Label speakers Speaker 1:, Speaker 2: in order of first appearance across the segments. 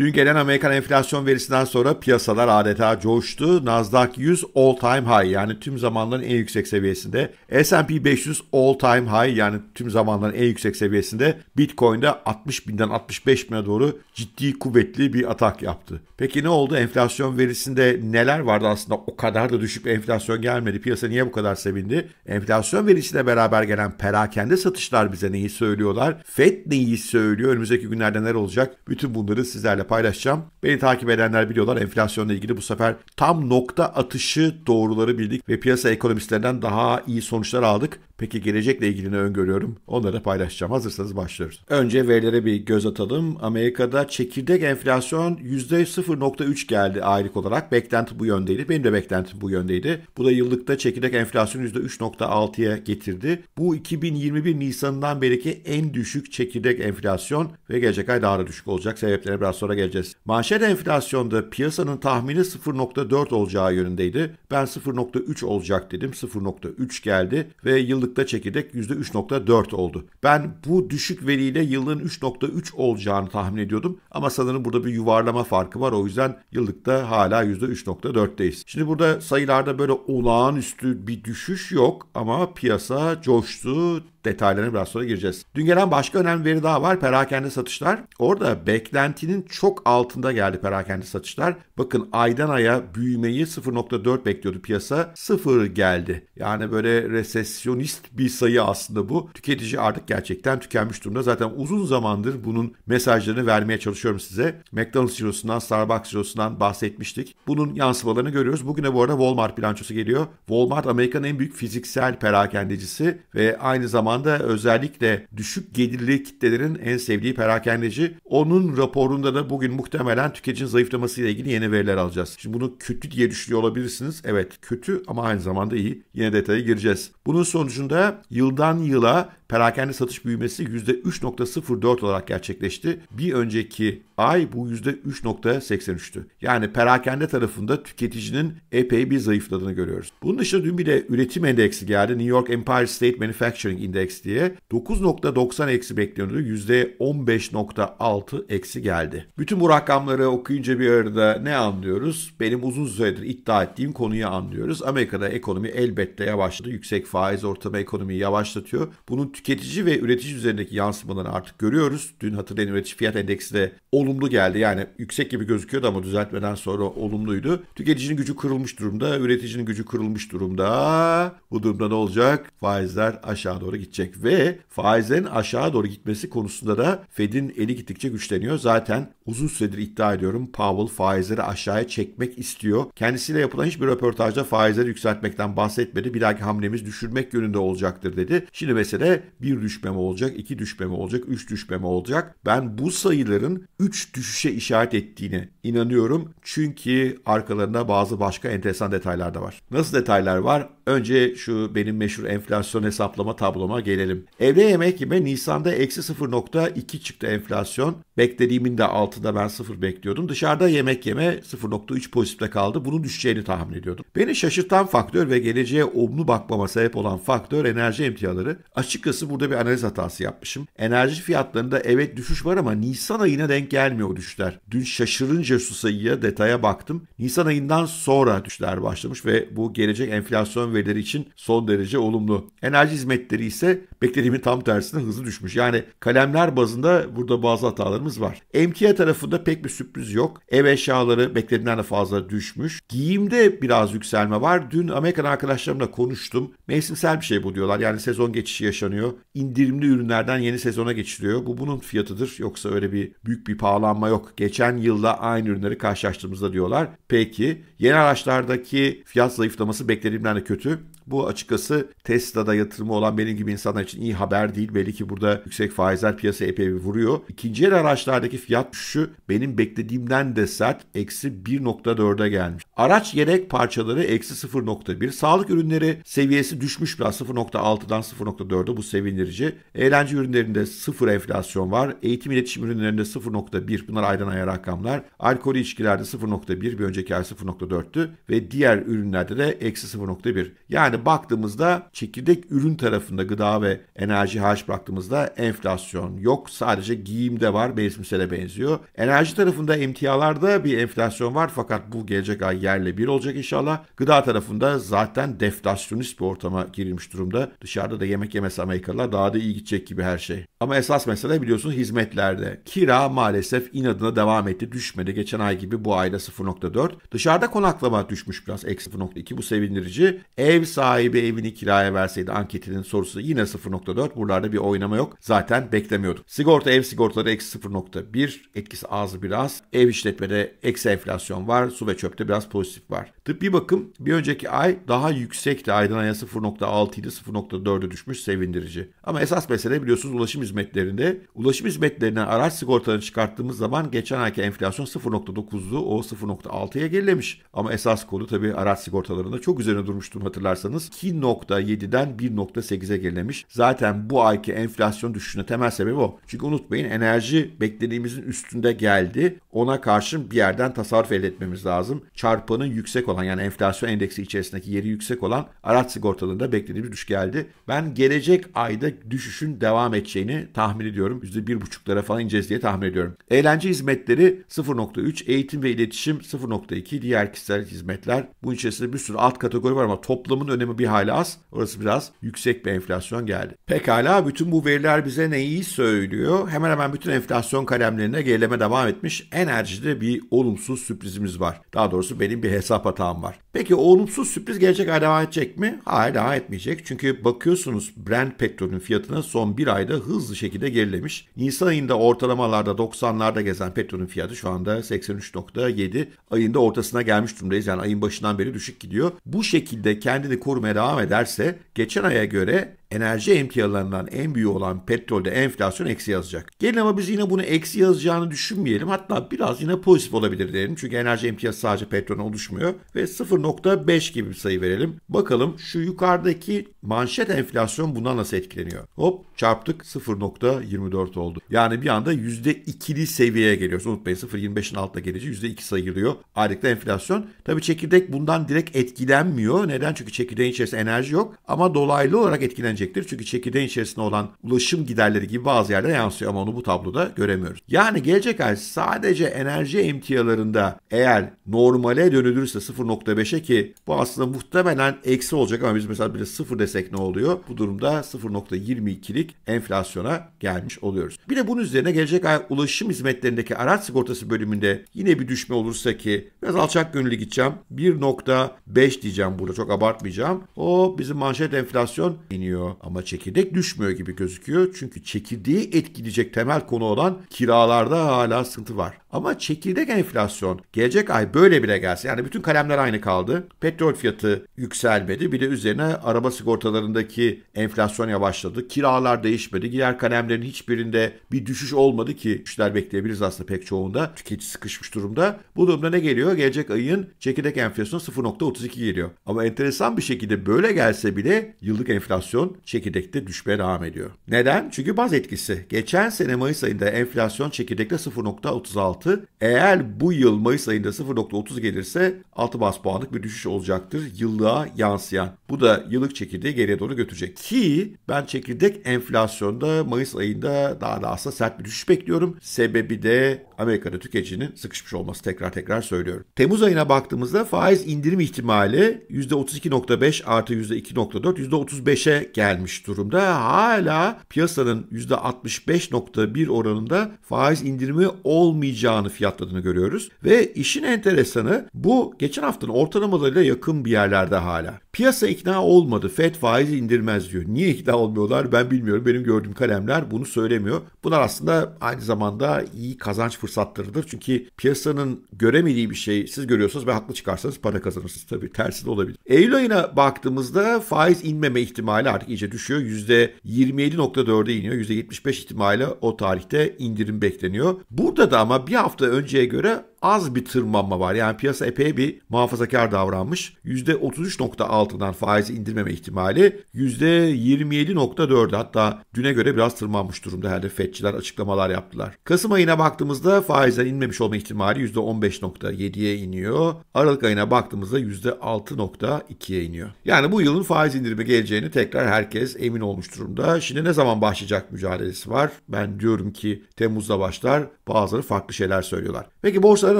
Speaker 1: Dün gelen Amerikan enflasyon verisinden sonra piyasalar adeta coştu. Nasdaq 100 all time high yani tüm zamanların en yüksek seviyesinde. S&P 500 all time high yani tüm zamanların en yüksek seviyesinde. Bitcoin'de 60 binden 65 bine doğru ciddi kuvvetli bir atak yaptı. Peki ne oldu? Enflasyon verisinde neler vardı aslında? O kadar da düşük bir enflasyon gelmedi. Piyasa niye bu kadar sevindi? Enflasyon verisiyle beraber gelen perakende satışlar bize neyi söylüyorlar? Fed neyi söylüyor? Önümüzdeki günlerde neler olacak? Bütün bunları sizlerle paylaşacağım. Beni takip edenler biliyorlar enflasyonla ilgili bu sefer tam nokta atışı doğruları bildik ve piyasa ekonomistlerinden daha iyi sonuçlar aldık. Peki gelecekle ilgili ne öngörüyorum? Onları da paylaşacağım. Hazırsanız başlıyoruz. Önce verilere bir göz atalım. Amerika'da çekirdek enflasyon %0.3 geldi aylık olarak. Beklenti bu yöndeydi. Benim de beklentim bu yöndeydi. Bu da yıllıkta çekirdek enflasyonu %3.6'ya getirdi. Bu 2021 Nisan'dan beriki en düşük çekirdek enflasyon ve gelecek ay daha da düşük olacak. Sebeplerine biraz sonra geleceğiz. Manşet enflasyonda piyasanın tahmini 0.4 olacağı yönündeydi. Ben 0.3 olacak dedim. 0.3 geldi ve yıllıkta çekirdek %3.4 oldu. Ben bu düşük veriyle yılın 3.3 olacağını tahmin ediyordum. Ama sanırım burada bir yuvarlama farkı var. O yüzden yıllıkta hala %3.4'teyiz. Şimdi burada sayılarda böyle olağanüstü bir düşüş yok ama piyasa coştu. Detaylarına biraz sonra gireceğiz. Dün gelen başka önemli veri daha var. Perakende satışlar. Orada beklentinin çok altında geldi perakende satışlar. Bakın aydan aya büyümeyi 0.4 bekliyordu piyasa. 0 geldi. Yani böyle resesyonist bir sayı aslında bu. Tüketici artık gerçekten tükenmiş durumda. Zaten uzun zamandır bunun mesajlarını vermeye çalışıyorum size. McDonald's cirosundan, Starbucks cirosundan bahsetmiştik. Bunun yansımalarını görüyoruz. Bugün de bu arada Walmart bilançosu geliyor. Walmart Amerika'nın en büyük fiziksel perakendecisi ve aynı zamanda özellikle düşük gelirli kitlelerin en sevdiği perakendeci. Onun raporunda da bugün muhtemelen tüketicinin zayıflaması ile ilgili yeni veriler alacağız. Şimdi bunu kötü diye düşünüyor olabilirsiniz. Evet kötü ama aynı zamanda iyi. Yine detaya gireceğiz. Bunun sonucunda yıldan yıla perakende satış büyümesi %3.04 olarak gerçekleşti. Bir önceki ay bu %3.83'tü. Yani perakende tarafında tüketicinin epey bir zayıfladığını görüyoruz. Bunun dışında dün bir de üretim endeksi geldi. New York Empire State Manufacturing Index diye 9.90 eksi bekleniyordu. %15.6 eksi geldi. Bütün bu rakamları okuyunca bir arada ne anlıyoruz? Benim uzun süredir iddia ettiğim konuyu anlıyoruz. Amerika'da ekonomi elbette yavaşladı. Yüksek faiz ortamı ekonomiyi yavaşlatıyor. Bunun tüketici ve üretici üzerindeki yansımalarını artık görüyoruz. Dün hatırlayın üretici fiyat endeksi de olumlu geldi. Yani yüksek gibi gözüküyordu ama düzeltmeden sonra olumluydu. Tüketicinin gücü kırılmış durumda, üreticinin gücü kırılmış durumda. Bu durumda ne olacak? Faizler aşağı doğru gidecek ve faizlerin aşağı doğru gitmesi konusunda da Fed'in eli gittikçe güçleniyor. Zaten uzun süredir iddia ediyorum Powell faizleri aşağıya çekmek istiyor. Kendisiyle yapılan hiçbir röportajda faizleri yükseltmekten bahsetmedi. Bir dahaki hamlemiz düşürmek yönünde olacaktır dedi. Şimdi mesele bir düşme mi olacak, iki düşme mi olacak, üç düşme mi olacak? Ben bu sayıların üç düşüşe işaret ettiğine inanıyorum. Çünkü arkalarında bazı başka enteresan detaylar da var. Nasıl detaylar var? Önce şu benim meşhur enflasyon hesaplama tabloma gelelim. Evde yemek yeme Nisan'da eksi 0.2 çıktı enflasyon. Beklediğimin de altında ben 0 bekliyordum. Dışarıda yemek yeme 0.3 pozitifte kaldı. Bunun düşeceğini tahmin ediyordum. Beni şaşırtan faktör ve geleceğe olumlu bakmama sebep olan faktör enerji emtiaları. Açıkçası burada bir analiz hatası yapmışım. Enerji fiyatlarında evet düşüş var ama Nisan ayına denk gelmiyor düşler. Dün şaşırınca şu sayıya detaya baktım. Nisan ayından sonra düşler başlamış ve bu gelecek enflasyon ve şubeleri için son derece olumlu. Enerji hizmetleri ise beklediğimin tam tersine hızlı düşmüş. Yani kalemler bazında burada bazı hatalarımız var. Emtia tarafında pek bir sürpriz yok. Ev eşyaları beklediğimden de fazla düşmüş. Giyimde biraz yükselme var. Dün Amerikan arkadaşlarımla konuştum. Mevsimsel bir şey bu diyorlar. Yani sezon geçişi yaşanıyor. İndirimli ürünlerden yeni sezona geçiliyor. Bu bunun fiyatıdır. Yoksa öyle bir büyük bir pahalanma yok. Geçen yılda aynı ürünleri karşılaştığımızda diyorlar. Peki yeni araçlardaki fiyat zayıflaması beklediğimden de kötü. Bu açıkçası Tesla'da yatırımı olan benim gibi insanlar için için iyi haber değil. Belli ki burada yüksek faizler piyasa epey bir vuruyor. İkinci el araçlardaki fiyat düşüşü benim beklediğimden de sert. Eksi 1.4'e gelmiş. Araç yedek parçaları eksi 0.1. Sağlık ürünleri seviyesi düşmüş biraz 0.6'dan 0.4'e bu sevindirici. Eğlence ürünlerinde sıfır enflasyon var. Eğitim iletişim ürünlerinde 0.1 bunlar aydan aya rakamlar. Alkol içkilerde 0.1 bir önceki ay 0.4'tü ve diğer ürünlerde de eksi 0.1. Yani baktığımızda çekirdek ürün tarafında gıda ve enerji harç bıraktığımızda enflasyon yok. Sadece giyimde var. Mevsimsele benziyor. Enerji tarafında emtialarda bir enflasyon var fakat bu gelecek ay yerle bir olacak inşallah. Gıda tarafında zaten deflasyonist bir ortama girilmiş durumda. Dışarıda da yemek yemesi Amerikalılar daha da iyi gidecek gibi her şey. Ama esas mesele biliyorsunuz hizmetlerde. Kira maalesef inadına devam etti. Düşmedi. Geçen ay gibi bu ayda 0.4. Dışarıda konaklama düşmüş biraz. Eksi 0.2 bu sevindirici. Ev sahibi evini kiraya verseydi anketinin sorusu yine 0 0.4. Buralarda bir oynama yok. Zaten beklemiyorduk. Sigorta ev sigortaları eksi 0.1. Etkisi az biraz. Ev işletmede eksi enflasyon var. Su ve çöpte biraz pozitif var. Tıbbi bakım bir önceki ay daha yüksekti. Aydın aya 0.6 idi. 0.4'e düşmüş. Sevindirici. Ama esas mesele biliyorsunuz ulaşım hizmetlerinde. Ulaşım hizmetlerine araç sigortalarını çıkarttığımız zaman geçen ayki enflasyon 0.9'du. O 0.6'ya gerilemiş. Ama esas konu tabii araç sigortalarında çok üzerine durmuştum hatırlarsanız. 2.7'den 1.8'e gerilemiş. Zaten bu ayki enflasyon düşüşüne temel sebebi o. Çünkü unutmayın enerji beklediğimizin üstünde geldi. Ona karşın bir yerden tasarruf elde etmemiz lazım. Çarpanın yüksek olan yani enflasyon endeksi içerisindeki yeri yüksek olan araç sigortalarında beklediğimiz düşüş geldi. Ben gelecek ayda düşüşün devam edeceğini tahmin ediyorum. %1,5'lara falan ineceğiz diye tahmin ediyorum. Eğlence hizmetleri 0.3, eğitim ve iletişim 0.2, diğer kişisel hizmetler. bu içerisinde bir sürü alt kategori var ama toplamın önemi bir hali az. Orası biraz yüksek bir enflasyon geldi geldi. Pekala bütün bu veriler bize neyi söylüyor? Hemen hemen bütün enflasyon kalemlerine gerileme devam etmiş. Enerjide bir olumsuz sürprizimiz var. Daha doğrusu benim bir hesap hatam var. Peki o olumsuz sürpriz gelecek ay devam edecek mi? Hayır daha etmeyecek. Çünkü bakıyorsunuz Brent petrolün fiyatına son bir ayda hızlı şekilde gerilemiş. Nisan ayında ortalamalarda 90'larda gezen petrolün fiyatı şu anda 83.7 ayında ortasına gelmiş durumdayız. Yani ayın başından beri düşük gidiyor. Bu şekilde kendini korumaya devam ederse geçen aya göre Enerji emtialarından en büyüğü olan petrolde enflasyon eksi yazacak. Gelin ama biz yine bunu eksi yazacağını düşünmeyelim. Hatta biraz yine pozitif olabilir diyelim. Çünkü enerji emtiyası sadece petrolden oluşmuyor. Ve 0.5 gibi bir sayı verelim. Bakalım şu yukarıdaki manşet enflasyon bundan nasıl etkileniyor? Hop çarptık 0.24 oldu. Yani bir anda %2'li seviyeye geliyoruz. Unutmayın 0.25'in altına gelince %2 sayılıyor. Aylıkta enflasyon. Tabii çekirdek bundan direkt etkilenmiyor. Neden? Çünkü çekirdeğin içerisinde enerji yok. Ama dolaylı olarak etkilenecek etkilenecektir. Çünkü çekirdeğin içerisinde olan ulaşım giderleri gibi bazı yerlere yansıyor ama onu bu tabloda göremiyoruz. Yani gelecek ay sadece enerji emtialarında eğer normale dönülürse 0.5'e ki bu aslında muhtemelen eksi olacak ama biz mesela bir de 0 desek ne oluyor? Bu durumda 0.22'lik enflasyona gelmiş oluyoruz. Bir de bunun üzerine gelecek ay ulaşım hizmetlerindeki araç sigortası bölümünde yine bir düşme olursa ki biraz alçak gönüllü gideceğim. 1.5 diyeceğim burada çok abartmayacağım. O bizim manşet enflasyon iniyor ama çekirdek düşmüyor gibi gözüküyor. Çünkü çekirdeği etkileyecek temel konu olan kiralarda hala sıkıntı var. Ama çekirdek enflasyon gelecek ay böyle bile gelse yani bütün kalemler aynı kaldı. Petrol fiyatı yükselmedi. Bir de üzerine araba sigortalarındaki enflasyon yavaşladı. Kiralar değişmedi. Diğer kalemlerin hiçbirinde bir düşüş olmadı ki düşler bekleyebiliriz aslında pek çoğunda. Tüketici sıkışmış durumda. Bu durumda ne geliyor? Gelecek ayın çekirdek enflasyonu 0.32 geliyor. Ama enteresan bir şekilde böyle gelse bile yıllık enflasyon çekirdekte düşmeye devam ediyor. Neden? Çünkü baz etkisi. Geçen sene Mayıs ayında enflasyon çekirdekte 0.36. Eğer bu yıl Mayıs ayında 0.30 gelirse 6 baz puanlık bir düşüş olacaktır yıllığa yansıyan. Bu da yıllık çekirdeği geriye doğru götürecek. Ki ben çekirdek enflasyonda Mayıs ayında daha da aslında sert bir düşüş bekliyorum. Sebebi de Amerika'da tüketicinin sıkışmış olması tekrar tekrar söylüyorum. Temmuz ayına baktığımızda faiz indirim ihtimali %32.5 artı %2.4 %35'e geldi gelmiş durumda. Hala piyasanın %65.1 oranında faiz indirimi olmayacağını fiyatladığını görüyoruz. Ve işin enteresanı bu geçen haftanın ortalamalarıyla yakın bir yerlerde hala. Piyasa ikna olmadı. Fed faizi indirmez diyor. Niye ikna olmuyorlar ben bilmiyorum. Benim gördüğüm kalemler bunu söylemiyor. Bunlar aslında aynı zamanda iyi kazanç fırsatlarıdır. Çünkü piyasanın göremediği bir şey siz görüyorsunuz ve haklı çıkarsanız para kazanırsınız. Tabii tersi de olabilir. Eylül ayına baktığımızda faiz inmeme ihtimali artık iyice düşüyor. %27.4'e iniyor. %75 ihtimalle o tarihte indirim bekleniyor. Burada da ama bir hafta önceye göre az bir tırmanma var. Yani piyasa epey bir muhafazakar davranmış. %33.6'dan faizi indirmeme ihtimali %27.4'e hatta düne göre biraz tırmanmış durumda herhalde FED'çiler açıklamalar yaptılar. Kasım ayına baktığımızda faizler inmemiş olma ihtimali %15.7'ye iniyor. Aralık ayına baktığımızda %6.2'ye iniyor. Yani bu yılın faiz indirimi geleceğini tekrar herkes emin olmuş durumda. Şimdi ne zaman başlayacak mücadelesi var? Ben diyorum ki Temmuz'da başlar. Bazıları farklı şeyler söylüyorlar. Peki borsa piyasalara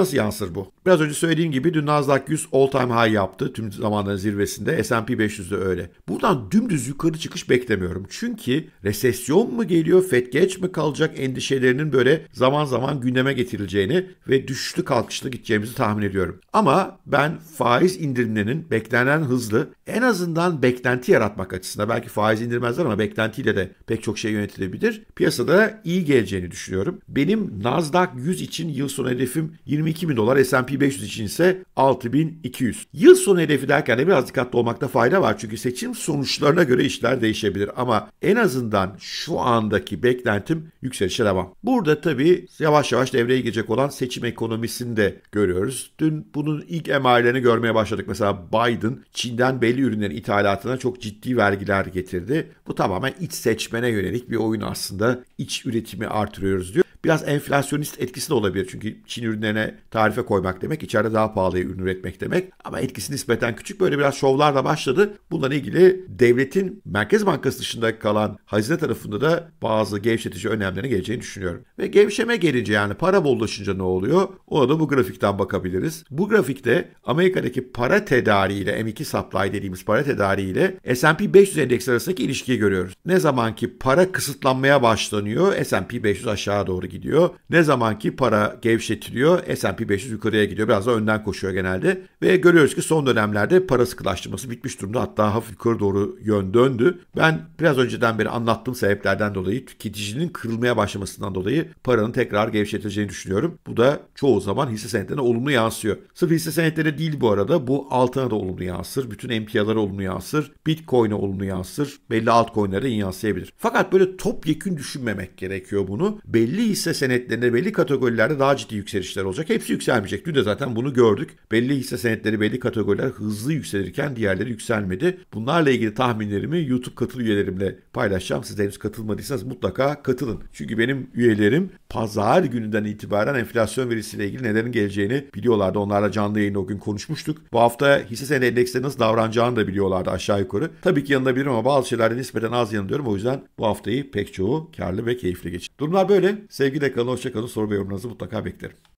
Speaker 1: nasıl yansır bu? Biraz önce söylediğim gibi dün Nasdaq 100 all time high yaptı tüm zamanların zirvesinde. S&P 500 de öyle. Buradan dümdüz yukarı çıkış beklemiyorum. Çünkü resesyon mu geliyor, FED geç mi kalacak endişelerinin böyle zaman zaman gündeme getirileceğini ve düşüşlü kalkışlı gideceğimizi tahmin ediyorum. Ama ben faiz indirimlerinin beklenen hızlı en azından beklenti yaratmak açısından belki faiz indirmezler ama beklentiyle de pek çok şey yönetilebilir. Piyasada iyi geleceğini düşünüyorum. Benim Nasdaq 100 için yıl sonu hedefim 20 22 bin dolar, S&P 500 için ise 6200. Yıl sonu hedefi derken de biraz dikkatli olmakta fayda var. Çünkü seçim sonuçlarına göre işler değişebilir. Ama en azından şu andaki beklentim yükselişe devam. Burada tabii yavaş yavaş devreye girecek olan seçim ekonomisini de görüyoruz. Dün bunun ilk emarelerini görmeye başladık. Mesela Biden Çin'den belli ürünlerin ithalatına çok ciddi vergiler getirdi. Bu tamamen iç seçmene yönelik bir oyun aslında. İç üretimi artırıyoruz diyor. Biraz enflasyonist etkisi de olabilir çünkü Çin ürünlerine tarife koymak demek içeride daha pahalıya ürün üretmek demek ama etkisi nispeten küçük böyle biraz şovlar da başladı. Bununla ilgili devletin Merkez Bankası dışında kalan hazine tarafında da bazı gevşetici önlemlerin geleceğini düşünüyorum. Ve gevşeme gelince yani para bollaşınca ne oluyor? Ona da bu grafikten bakabiliriz. Bu grafikte Amerika'daki para tedariğiyle M2 supply dediğimiz para tedariğiyle S&P 500 endeksi arasındaki ilişkiyi görüyoruz. Ne zaman ki para kısıtlanmaya başlanıyor S&P 500 aşağı doğru gidiyor. Ne zaman ki para gevşetiliyor S&P 500 yukarıya gidiyor. Biraz da önden koşuyor genelde. Ve görüyoruz ki son dönemlerde para sıkılaştırması bitmiş durumda. Hatta hafif yukarı doğru yön döndü. Ben biraz önceden beri anlattığım sebeplerden dolayı tüketicinin kırılmaya başlamasından dolayı paranın tekrar gevşetileceğini düşünüyorum. Bu da çoğu zaman hisse senetlerine olumlu yansıyor. Sırf hisse senetleri değil bu arada. Bu altına da olumlu yansır. Bütün emtialara olumlu yansır. Bitcoin'e olumlu yansır. Belli altcoin'lere yansıyabilir. Fakat böyle topyekün düşünmemek gerekiyor bunu. Belli hisse hisse senetlerinde belli kategorilerde daha ciddi yükselişler olacak. Hepsi yükselmeyecek. Dün de zaten bunu gördük. Belli hisse senetleri belli kategoriler hızlı yükselirken diğerleri yükselmedi. Bunlarla ilgili tahminlerimi YouTube katıl üyelerimle paylaşacağım. Siz henüz katılmadıysanız mutlaka katılın. Çünkü benim üyelerim pazar gününden itibaren enflasyon verisiyle ilgili nelerin geleceğini biliyorlardı. Onlarla canlı yayında o gün konuşmuştuk. Bu hafta hisse senedi endeksleri nasıl davranacağını da biliyorlardı aşağı yukarı. Tabii ki yanılabilirim ama bazı şeylerde nispeten az yanılıyorum. O yüzden bu haftayı pek çoğu karlı ve keyifli geçti. Durumlar böyle. Sevgili Sevgiyle kalın, hoşça kalın. Soru ve yorumlarınızı mutlaka beklerim.